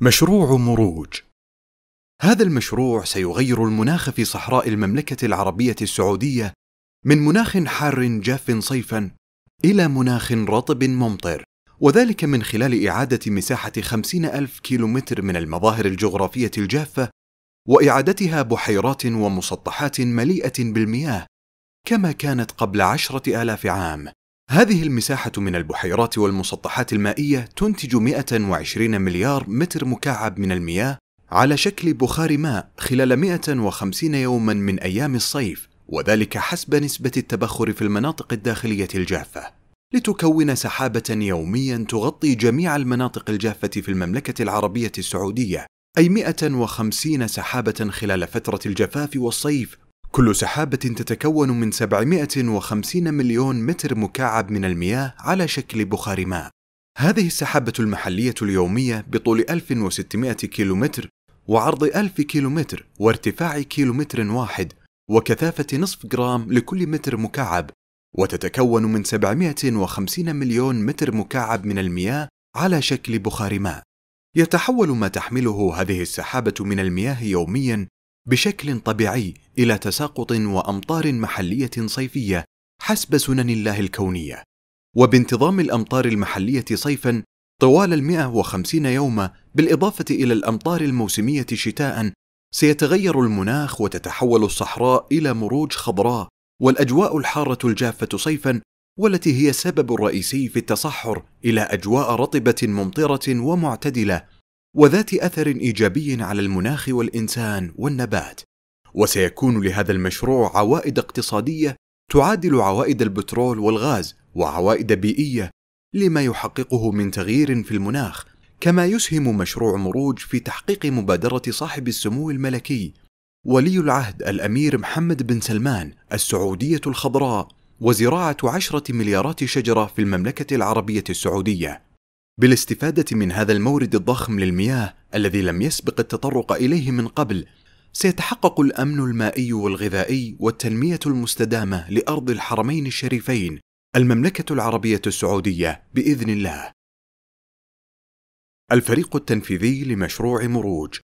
مشروع مروج هذا المشروع سيغير المناخ في صحراء المملكة العربية السعودية من مناخ حار جاف صيفا إلى مناخ رطب ممطر وذلك من خلال إعادة مساحة خمسين ألف كيلومتر من المظاهر الجغرافية الجافة وإعادتها بحيرات ومسطحات مليئة بالمياه كما كانت قبل عشرة آلاف عام هذه المساحة من البحيرات والمسطحات المائية تنتج 120 مليار متر مكعب من المياه على شكل بخار ماء خلال 150 يوما من أيام الصيف وذلك حسب نسبة التبخر في المناطق الداخلية الجافة لتكون سحابة يوميا تغطي جميع المناطق الجافة في المملكة العربية السعودية أي 150 سحابة خلال فترة الجفاف والصيف كل سحابة تتكون من 750 مليون متر مكعب من المياه على شكل بخار ماء. هذه السحابة المحلية اليومية بطول 1600 كيلومتر وعرض 1000 كيلومتر وارتفاع كيلومتر واحد وكثافة نصف جرام لكل متر مكعب وتتكون من 750 مليون متر مكعب من المياه على شكل بخار ماء. يتحول ما تحمله هذه السحابة من المياه يوميا بشكل طبيعي الى تساقط وامطار محليه صيفيه حسب سنن الله الكونيه وبانتظام الامطار المحليه صيفا طوال المئة وخمسين يوما بالإضافة إلى الأمطار الموسمية شتاء سيتغير المناخ وتتحول الصحراء إلى مروج خضراء والأجواء الحارة الجافة صيفا والتي هي السبب الرئيسي في التصحر إلى أجواء رطبة ممطرة ومعتدلة وذات اثر ايجابي على المناخ والانسان والنبات وسيكون لهذا المشروع عوائد اقتصاديه تعادل عوائد البترول والغاز وعوائد بيئيه لما يحققه من تغيير في المناخ كما يسهم مشروع مروج في تحقيق مبادره صاحب السمو الملكي ولي العهد الامير محمد بن سلمان السعوديه الخضراء وزراعه عشره مليارات شجره في المملكه العربيه السعوديه بالاستفادة من هذا المورد الضخم للمياه الذي لم يسبق التطرق إليه من قبل، سيتحقق الأمن المائي والغذائي والتنمية المستدامة لأرض الحرمين الشريفين، المملكة العربية السعودية بإذن الله. الفريق التنفيذي لمشروع مروج